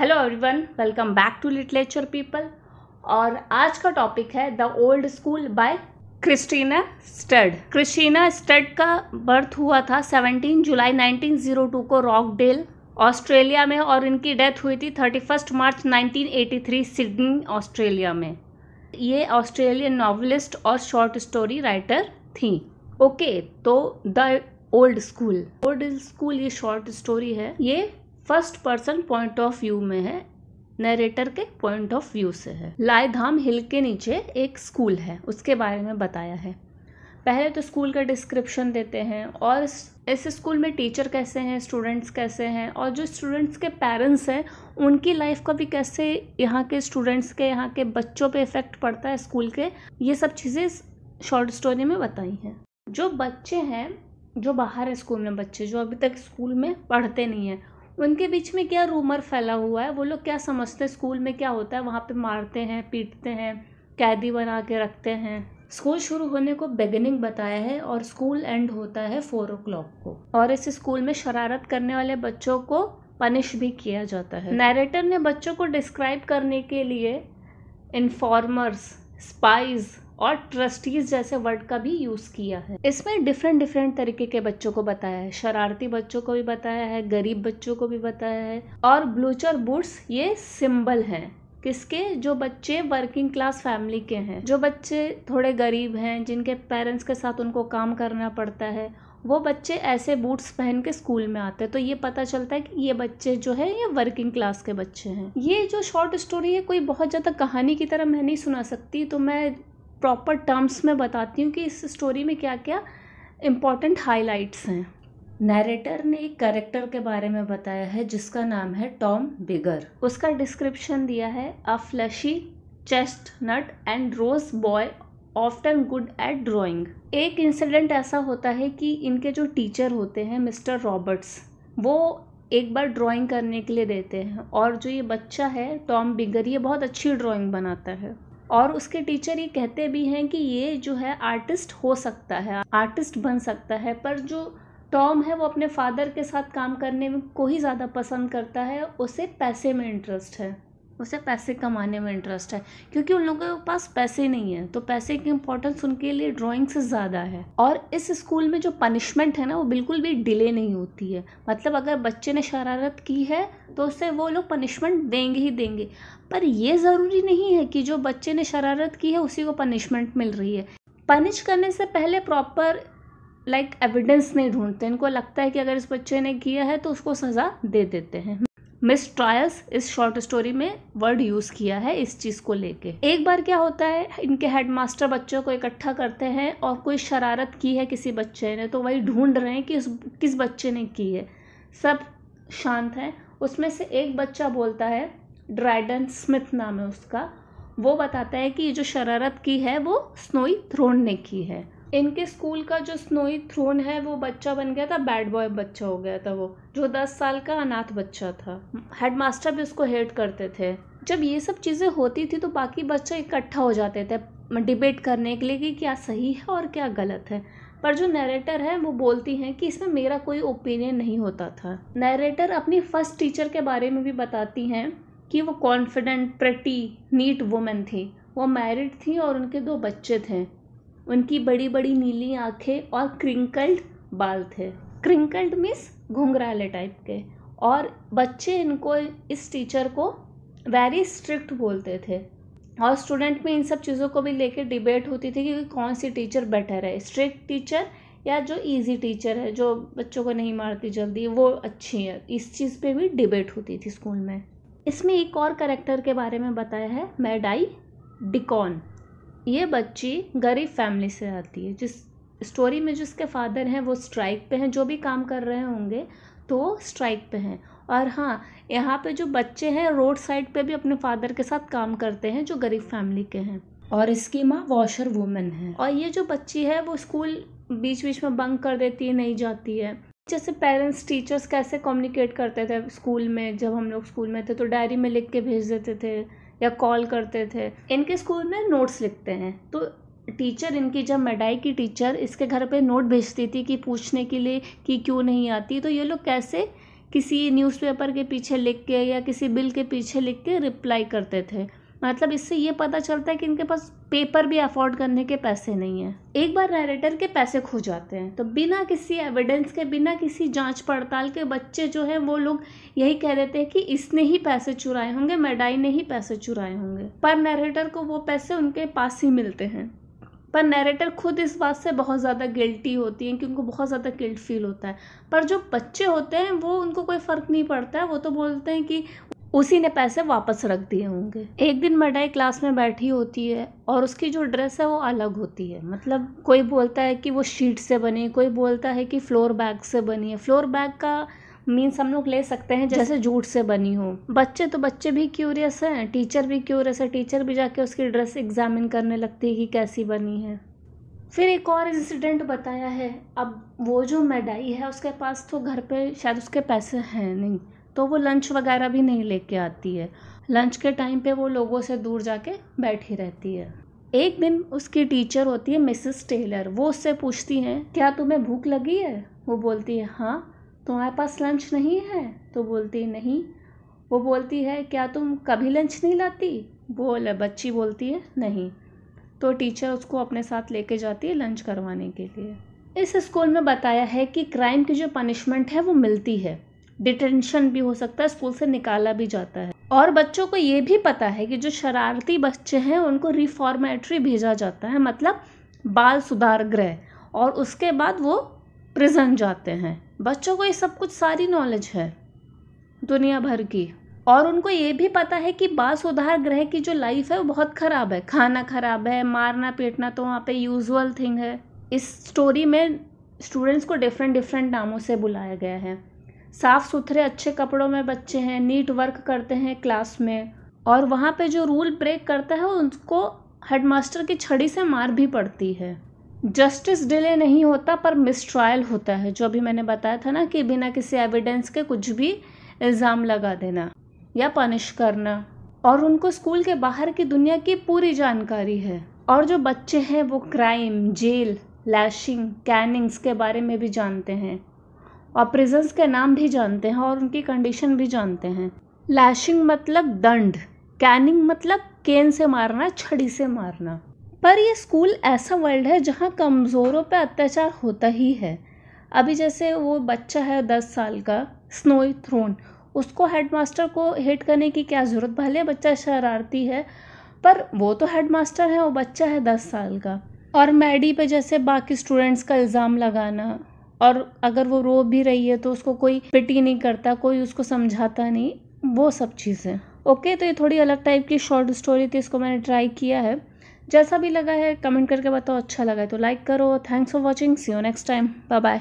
hello everyone welcome back to literature people और आज का टॉपिक है the old school by Christina Stead Christina Stead का birth हुआ था 17 जुलाई 1902 को रॉकडेल ऑस्ट्रेलिया में और इनकी डेथ हुई थी 31 मार्च 1983 सिडनी ऑस्ट्रेलिया में ये ऑस्ट्रेलियन नॉवलिस्ट और शॉर्ट स्टोरी राइटर थी ओके okay, तो the old school old school ये शॉर्ट स्टोरी है ये first person point of view में है नरेटर के पॉइंट ऑफ व्यू से है लाईधाम धाम हिल के नीचे एक स्कूल है उसके बारे में बताया है पहले तो स्कूल का डिस्क्रिप्शन देते हैं और इस स्कूल में टीचर कैसे हैं स्टूडेंट्स कैसे हैं और जो स्टूडेंट्स के पेरेंट्स हैं उनकी लाइफ का भी कैसे यहाँ के स्टूडेंट्स के यहाँ के बच्चों पे इफ़ेक्ट पड़ता है स्कूल के ये सब चीज़ें शॉर्ट स्टोरी में बताई हैं जो बच्चे हैं जो बाहर है स्कूल में बच्चे जो अभी तक स्कूल में पढ़ते नहीं हैं उनके बीच में क्या रूमर फैला हुआ है वो लोग क्या समझते हैं स्कूल में क्या होता है वहाँ पे मारते हैं पीटते हैं कैदी बना के रखते हैं स्कूल शुरू होने को बिगनिंग बताया है और स्कूल एंड होता है फोर ओ को और इस स्कूल में शरारत करने वाले बच्चों को पनिश भी किया जाता है नैरेटर ने बच्चों को डिस्क्राइब करने के लिए इन्फॉर्मर्स स्पाइज और ट्रस्टीज जैसे वर्ड का भी यूज़ किया है इसमें डिफरेंट डिफरेंट तरीके के बच्चों को बताया है शरारती बच्चों को भी बताया है गरीब बच्चों को भी बताया है और ब्लूचर बूट्स ये सिंबल हैं किसके जो बच्चे वर्किंग क्लास फैमिली के हैं जो बच्चे थोड़े गरीब हैं जिनके पेरेंट्स के साथ उनको काम करना पड़ता है वो बच्चे ऐसे बूट्स पहन के स्कूल में आते हैं तो ये पता चलता है कि ये बच्चे जो है ये वर्किंग क्लास के बच्चे हैं ये जो शॉर्ट स्टोरी है कोई बहुत ज़्यादा कहानी की तरह मैं नहीं सुना सकती तो मैं प्रॉपर टर्म्स में बताती हूँ कि इस स्टोरी में क्या क्या इम्पॉर्टेंट हाइलाइट्स हैं नरेटर ने एक कैरेक्टर के बारे में बताया है जिसका नाम है टॉम बिगर उसका डिस्क्रिप्शन दिया है a flashy chestnut and rose boy often good at drawing एक इंसिडेंट ऐसा होता है कि इनके जो टीचर होते हैं मिस्टर रॉबर्ट्स वो एक बार ड्राइंग करने के लिए देते हैं और जो ये बच्चा है टॉम बिगर ये बहुत अच्छी ड्राइंग बनाता है और उसके टीचर ये कहते भी हैं कि ये जो है आर्टिस्ट हो सकता है आर्टिस्ट बन सकता है पर जो टॉम है वो अपने फादर के साथ काम करने को ही ज़्यादा पसंद करता है उसे पैसे में इंटरेस्ट है उसे पैसे कमाने में इंटरेस्ट है क्योंकि उन लोगों के पास पैसे नहीं है तो पैसे की इंपॉर्टेंस उनके लिए ड्राइंग से ज़्यादा है और इस स्कूल में जो पनिशमेंट है ना वो बिल्कुल भी डिले नहीं होती है मतलब अगर बच्चे ने शरारत की है तो उसे वो लोग पनिशमेंट देंगे ही देंगे पर यह ज़रूरी नहीं है कि जो बच्चे ने शरारत की है उसी को पनिशमेंट मिल रही है पनिश करने से पहले प्रॉपर लाइक एविडेंस नहीं ढूंढते इनको लगता है कि अगर इस बच्चे ने किया है तो उसको सज़ा दे देते हैं मिस ट्रायल्स इस शॉर्ट स्टोरी में वर्ड यूज़ किया है इस चीज़ को लेके एक बार क्या होता है इनके हेडमास्टर बच्चों को इकट्ठा करते हैं और कोई शरारत की है किसी बच्चे ने तो वही ढूंढ रहे हैं कि उस किस बच्चे ने की है सब शांत हैं उसमें से एक बच्चा बोलता है ड्राइडन स्मिथ नाम है उसका वो बताता है कि ये जो शरारत की है वो स्नोई थ्रोन ने की है इनके स्कूल का जो स्नोई थ्रोन है वो बच्चा बन गया था बैड बॉय बच्चा हो गया था वो जो दस साल का अनाथ बच्चा था हेडमास्टर भी उसको हेट करते थे जब ये सब चीज़ें होती थी तो बाकी बच्चे इकट्ठा हो जाते थे डिबेट करने के लिए कि क्या सही है और क्या गलत है पर जो नरेटर है वो बोलती हैं कि इसमें मेरा कोई ओपिनियन नहीं होता था नरेटर अपनी फर्स्ट टीचर के बारे में भी बताती हैं कि वो कॉन्फिडेंट प्रटी नीट वुमेन थी वो मैरिड थी और उनके दो बच्चे थे उनकी बड़ी बड़ी नीली आँखें और क्रिंकल्ड बाल थे क्रिंकल्ड मीन्स घुंघराले टाइप के और बच्चे इनको इस टीचर को वेरी स्ट्रिक्ट बोलते थे और स्टूडेंट में इन सब चीज़ों को भी लेकर डिबेट होती थी कि कौन सी टीचर बेटर है स्ट्रिक्ट टीचर या जो इजी टीचर है जो बच्चों को नहीं मारती जल्दी वो अच्छी है इस चीज़ पे भी डिबेट होती थी स्कूल में इसमें एक और करेक्टर के बारे में बताया है मैडाई डिकॉन ये बच्ची गरीब फैमिली से आती है जिस स्टोरी में जिसके फादर हैं वो स्ट्राइक पे हैं जो भी काम कर रहे होंगे तो स्ट्राइक पे हैं और हाँ यहाँ पे जो बच्चे हैं रोड साइड पे भी अपने फादर के साथ काम करते हैं जो गरीब फैमिली के हैं और इसकी माँ वॉशर वूमेन है और ये जो बच्ची है वो स्कूल बीच बीच में बंक कर देती है नहीं जाती है जैसे पेरेंट्स टीचर्स कैसे कम्युनिकेट करते थे स्कूल में जब हम लोग स्कूल में थे तो डायरी में लिख के भेज देते थे या कॉल करते थे इनके स्कूल में नोट्स लिखते हैं तो टीचर इनकी जब मेडाई की टीचर इसके घर पे नोट भेजती थी कि पूछने के लिए कि क्यों नहीं आती तो ये लोग कैसे किसी न्यूज़पेपर के पीछे लिख के या किसी बिल के पीछे लिख के रिप्लाई करते थे मतलब इससे ये पता चलता है कि इनके पास पेपर भी अफोर्ड करने के पैसे नहीं हैं एक बार नरेटर के पैसे खो जाते हैं तो बिना किसी एविडेंस के बिना किसी जांच पड़ताल के बच्चे जो है वो लोग यही कह रहे थे कि इसने ही पैसे चुराए होंगे मेडाई ने ही पैसे चुराए होंगे पर नरेटर को वो पैसे उनके पास ही मिलते हैं पर नरेटर खुद इस बात से बहुत ज़्यादा गिल्टी होती हैं कि उनको बहुत ज़्यादा गिल्ट फील होता है पर जो बच्चे होते हैं वो उनको कोई फ़र्क नहीं पड़ता है वो तो बोलते हैं कि उसी ने पैसे वापस रख दिए होंगे एक दिन मडाई क्लास में बैठी होती है और उसकी जो ड्रेस है वो अलग होती है मतलब कोई बोलता है कि वो शीट से बनी कोई बोलता है कि फ्लोर बैग से बनी है फ्लोर बैग का मीन्स हम लोग ले सकते हैं जैसे जूट से बनी हो बच्चे तो बच्चे भी क्यूरियस हैं टीचर भी क्यूरियस है टीचर भी जाके उसकी ड्रेस एग्जामिन करने लगती है कि कैसी बनी है फिर एक और इंसिडेंट बताया है अब वो जो मेडाई है उसके पास तो घर पे शायद उसके पैसे हैं नहीं तो वो लंच वगैरह भी नहीं लेके आती है लंच के टाइम पे वो लोगों से दूर जाके बैठी रहती है एक दिन उसकी टीचर होती है मिसेस टेलर वो उससे पूछती हैं क्या तुम्हें भूख लगी है वो बोलती है हाँ तुम्हारे पास लंच नहीं है तो बोलती है नहीं वो बोलती है क्या तुम कभी लंच नहीं लाती बोल बच्ची बोलती है नहीं तो टीचर उसको अपने साथ लेके जाती है लंच करवाने के लिए इस स्कूल में बताया है कि क्राइम की जो पनिशमेंट है वो मिलती है डिटेंशन भी हो सकता है स्कूल से निकाला भी जाता है और बच्चों को ये भी पता है कि जो शरारती बच्चे हैं उनको रिफॉर्मेटरी भेजा जाता है मतलब बाल सुधार गृह और उसके बाद वो प्रिजन जाते हैं बच्चों को ये सब कुछ सारी नॉलेज है दुनिया भर की और उनको ये भी पता है कि बाल सुधार गृह की जो लाइफ है वो बहुत ख़राब है खाना ख़राब है मारना पीटना तो वहाँ पे यूजुअल थिंग है इस स्टोरी में स्टूडेंट्स को डिफरेंट डिफरेंट नामों से बुलाया गया है साफ़ सुथरे अच्छे कपड़ों में बच्चे हैं नीट वर्क करते हैं क्लास में और वहाँ पे जो रूल ब्रेक करता है उसको हेडमास्टर की छड़ी से मार भी पड़ती है जस्टिस डिले नहीं होता पर मिसट्रायल होता है जो अभी मैंने बताया था ना कि बिना किसी एविडेंस के कुछ भी इल्ज़ाम लगा देना या पनिश करना और उनको स्कूल के बाहर की दुनिया की पूरी जानकारी है और जो बच्चे हैं वो क्राइम जेल लैशिंग कैनिंग्स के बारे में भी जानते हैं और प्रिजन्स के नाम भी जानते हैं और उनकी कंडीशन भी जानते हैं लैशिंग मतलब दंड कैनिंग मतलब केन से मारना छड़ी से मारना पर ये स्कूल ऐसा वर्ल्ड है जहाँ कमज़ोरों पे अत्याचार होता ही है अभी जैसे वो बच्चा है दस साल का स्नोई थ्रोन उसको हेडमास्टर को हेट करने की क्या ज़रूरत भले बच्चा शरारती है पर वो तो हेडमास्टर है वो बच्चा है दस साल का और मैडी पे जैसे बाकी स्टूडेंट्स का इल्ज़ाम लगाना और अगर वो रो भी रही है तो उसको कोई पिटी नहीं करता कोई उसको समझाता नहीं वो सब चीज़ें ओके तो ये थोड़ी अलग टाइप की शॉर्ट स्टोरी थी इसको मैंने ट्राई किया है जैसा भी लगा है कमेंट करके बताओ अच्छा लगा है तो लाइक करो thanks for watching see you next time bye bye